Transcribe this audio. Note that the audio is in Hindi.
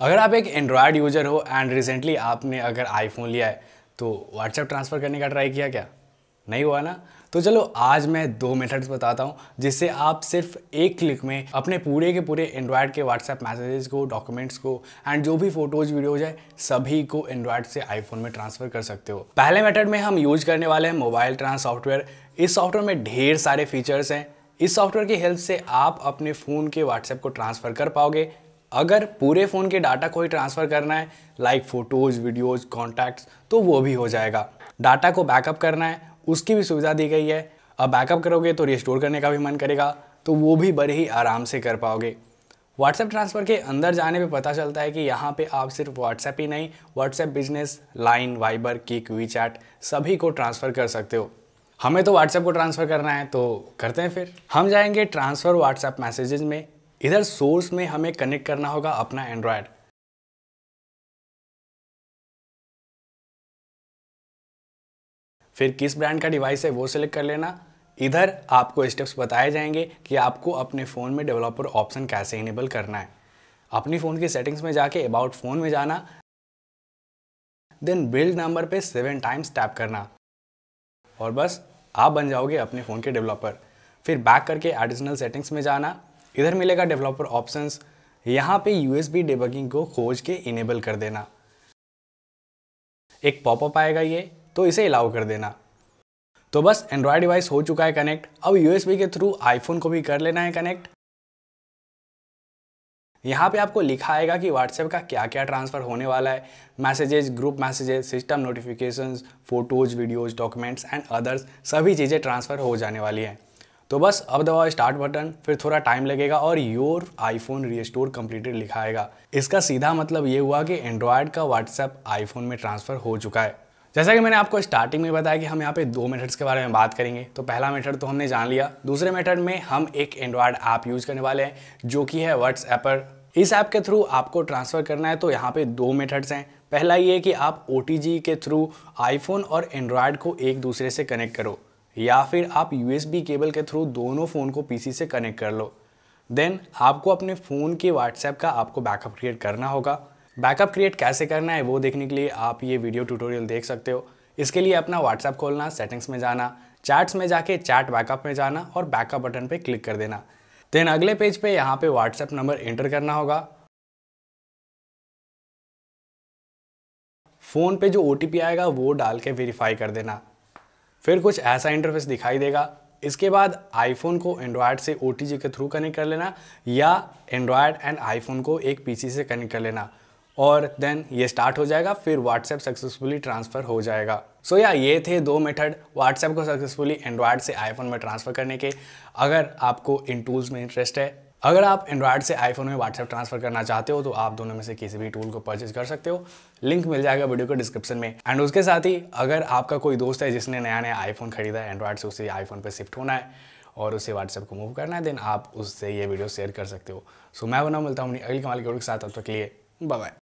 अगर आप एक एंड्रॉयड यूज़र हो एंड रिसेंटली आपने अगर आईफोन लिया है तो व्हाट्सएप ट्रांसफ़र करने का ट्राई किया क्या नहीं हुआ ना तो चलो आज मैं दो मेथड्स बताता हूँ जिससे आप सिर्फ एक क्लिक में अपने पूरे के पूरे एंड्रॉयड के व्हाट्सएप मैसेजेस को डॉक्यूमेंट्स को एंड जो भी फोटोज वीडियोज है सभी को एंड्रॉयड से आईफोन में ट्रांसफ़र कर सकते हो पहले मेथड में हम यूज करने वाले हैं मोबाइल ट्रांस सॉफ्टवेयर इस सॉफ्टवेयर में ढेर सारे फीचर्स हैं इस सॉफ्टवेयर की हेल्प से आप अपने फ़ोन के व्हाट्सएप को ट्रांसफ़र कर पाओगे अगर पूरे फ़ोन के डाटा को ही ट्रांसफ़र करना है लाइक फ़ोटोज़ वीडियोज़ कॉन्टैक्ट्स तो वो भी हो जाएगा डाटा को बैकअप करना है उसकी भी सुविधा दी गई है अब बैकअप करोगे तो रिस्टोर करने का भी मन करेगा तो वो भी बड़े ही आराम से कर पाओगे व्हाट्सएप ट्रांसफ़र के अंदर जाने पे पता चलता है कि यहाँ पे आप सिर्फ व्हाट्सएप ही नहीं WhatsApp business Line Viber Kik WeChat सभी को ट्रांसफ़र कर सकते हो हमें तो व्हाट्सएप को ट्रांसफ़र करना है तो करते हैं फिर हम जाएंगे ट्रांसफ़र व्हाट्सएप मैसेजेज में इधर सोर्स में हमें कनेक्ट करना होगा अपना एंड्रॉयड फिर किस ब्रांड का डिवाइस है वो सिलेक्ट कर लेना इधर आपको स्टेप्स बताए जाएंगे कि आपको अपने फ़ोन में डेवलपर ऑप्शन कैसे इनेबल करना है अपनी फ़ोन की सेटिंग्स में जाके अबाउट फ़ोन में जाना देन बिल्ड नंबर पे सेवन टाइम्स टैप करना और बस आप बन जाओगे अपने फ़ोन के डेवलपर फिर बैक करके एडिशनल सेटिंग्स में जाना किधर मिलेगा डेवलपर ऑप्शंस यहाँ पे यूएसबी डिबगिंग को खोज के इनेबल कर देना एक पॉपअप आएगा ये तो इसे अलाउ कर देना तो बस एंड्रॉयड डिवाइस हो चुका है कनेक्ट अब यूएसबी के थ्रू आईफोन को भी कर लेना है कनेक्ट यहाँ पे आपको लिखा आएगा कि व्हाट्सएप का क्या क्या ट्रांसफ़र होने वाला है messages group messages system notifications photos videos documents and others सभी चीज़ें ट्रांसफ़र हो जाने वाली हैं तो बस अब दबाओ स्टार्ट बटन फिर थोड़ा टाइम लगेगा और योर आईफोन रीस्टोर कम्प्लीटेड लिखाएगा इसका सीधा मतलब ये हुआ कि एंड्रॉयड का व्हाट्सएप आईफोन में ट्रांसफ़र हो चुका है जैसा कि मैंने आपको स्टार्टिंग में बताया कि हम यहाँ पे दो मेथड्स के बारे में बात करेंगे तो पहला मेथड तो हमने जान लिया दूसरे मेथड में हम एक एंड्रॉयड ऐप यूज करने वाले हैं जो कि है व्हाट्सएप पर इस ऐप के थ्रू आपको ट्रांसफ़र करना है तो यहाँ पे दो मेथड्स हैं पहला ये कि आप ओ के थ्रू आईफोन और एंड्रॉयड को एक दूसरे से कनेक्ट करो या फिर आप यू केबल के थ्रू दोनों फ़ोन को पीसी से कनेक्ट कर लो देन आपको अपने फ़ोन के व्हाट्सएप का आपको बैकअप क्रिएट करना होगा बैकअप क्रिएट कैसे करना है वो देखने के लिए आप ये वीडियो ट्यूटोरियल देख सकते हो इसके लिए अपना व्हाट्सएप खोलना सेटिंग्स में जाना चैट्स में जाके चैट बैकअप में जाना और बैकअप बटन पे क्लिक कर देना देन अगले पेज पे यहाँ पे व्हाट्सएप नंबर एंटर करना होगा फ़ोन पे जो ओ आएगा वो डाल के वेरीफाई कर देना फिर कुछ ऐसा इंटरफेस दिखाई देगा इसके बाद आईफोन को एंड्रॉयड से ओ के थ्रू कनेक्ट कर लेना या एंड्रॉयड एंड आईफोन को एक पीसी से कनेक्ट कर लेना और देन ये स्टार्ट हो जाएगा फिर व्हाट्सएप सक्सेसफुली ट्रांसफ़र हो जाएगा सो so या ये थे दो मेथड व्हाट्सएप को सक्सेसफुली एंड्रॉयड से आईफोन में ट्रांसफ़र करने के अगर आपको इन टूल्स में इंटरेस्ट है अगर आप एंड्रॉयड से आईफोन में व्हाट्सएप ट्रांसफर करना चाहते हो तो आप दोनों में से किसी भी टूल को परचेज कर सकते हो लिंक मिल जाएगा वीडियो के डिस्क्रिप्शन में एंड उसके साथ ही अगर आपका कोई दोस्त है जिसने नया नया आईफोन खरीदा है एंड्रॉयड से उसे आईफोन पर शिफ्ट होना है और उसे व्हाट्सएप को मूव करना है देन आप उससे ये वीडियो शेयर कर सकते हो सो so, मैं बना मिलता हूँ अपनी अगली कमाल के साथ अब तक लिए बाय